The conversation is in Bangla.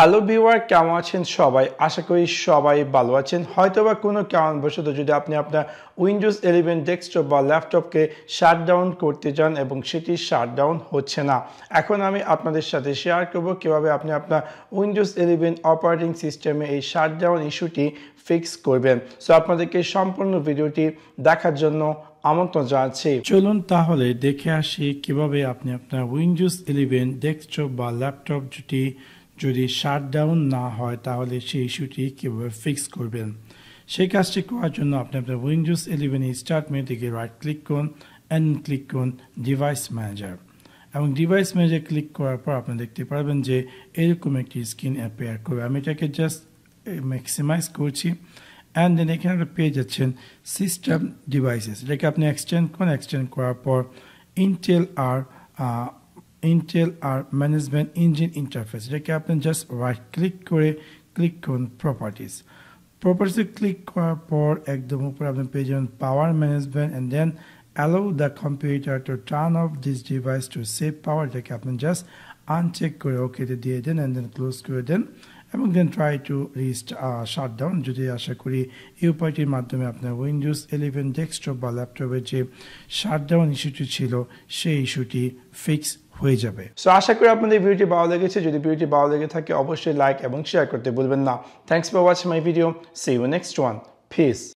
হ্যালো বিওয়ার কেমন আছেন সবাই আশা করি সবাই ভালো আছেন হয়তো বা কোনো কারণবশত যদি আপনি আপনার উইন্ডোজ ইলেভেন ডেস্কটপ বা ল্যাপটপকে শাট ডাউন করতে চান এবং সেটি শাট ডাউন হচ্ছে না এখন আমি আপনাদের সাথে শেয়ার করব কীভাবে আপনি আপনার উইন্ডোজ ইলেভেন অপারেটিং সিস্টেমে এই শাট ডাউন ইস্যুটি ফিক্স করবেন সো আপনাদেরকে সম্পূর্ণ ভিডিওটি দেখার জন্য আমন্ত্রণ জানাচ্ছি চলুন তাহলে দেখে আসি কিভাবে আপনি আপনার উইন্ডোজ ইলেভেন ডেস্কটপ বা ল্যাপটপ যেটি যদি শাটডাউন না হয় তাহলে সেই ইস্যুটি কীভাবে ফিক্স করবেন সেই কাজটি করার জন্য আপনি আপনার উইন্ডোজ ইলেভেন স্টার্ট মেনুতে থেকে রাইট ক্লিক করুন অ্যান্ড ক্লিক করুন ডিভাইস ম্যানেজার এবং ডিভাইস ম্যানেজার ক্লিক করার পর আপনি দেখতে পারবেন যে এরকম একটি স্ক্রিন অ্যাপেয়ার করবে আমি এটাকে জাস্ট ম্যাক্সিমাইজ করছি অ্যান্ড দেন এখানে একটা পেয়ে যাচ্ছেন সিস্টেম ডিভাইসেস এটাকে আপনি এক্সটেন্ড করুন এক্সটেন্ড করার পর Intel R Intel R management engine interface এটাকে আপনি জাস্ট রাইট ক্লিক করে ক্লিক করুন প্রপার্টিস প্রপার্টিসে ক্লিক করার পর একদম উপরে আপনি পেয়ে যাবেন power management and then allow the computer to turn off this device to save power এটাকে আপনি জাস্ট আনচেক করে ওকেতে দিয়ে দেন অ্যান্ড দেন ক্লোজ করে দেন এবং then try to restart shut down যদি আশা করি এই উপায়টির মাধ্যমে আপনার উইন্ডোজ ইলেভেন ডেস্কটপ বা ল্যাপটপের যে শাট ডাউন ইস্যুটি ছিল সেই ইস্যুটি ফিক্স হয়ে যাবে সো আশা করি আপনাদের ভিডিওটি ভালো লেগেছে যদি ভিডিওটি ভালো লেগে থাকে অবশ্যই লাইক এবং শেয়ার করতে ভুলবেন না thanks for watch my video see you next one fees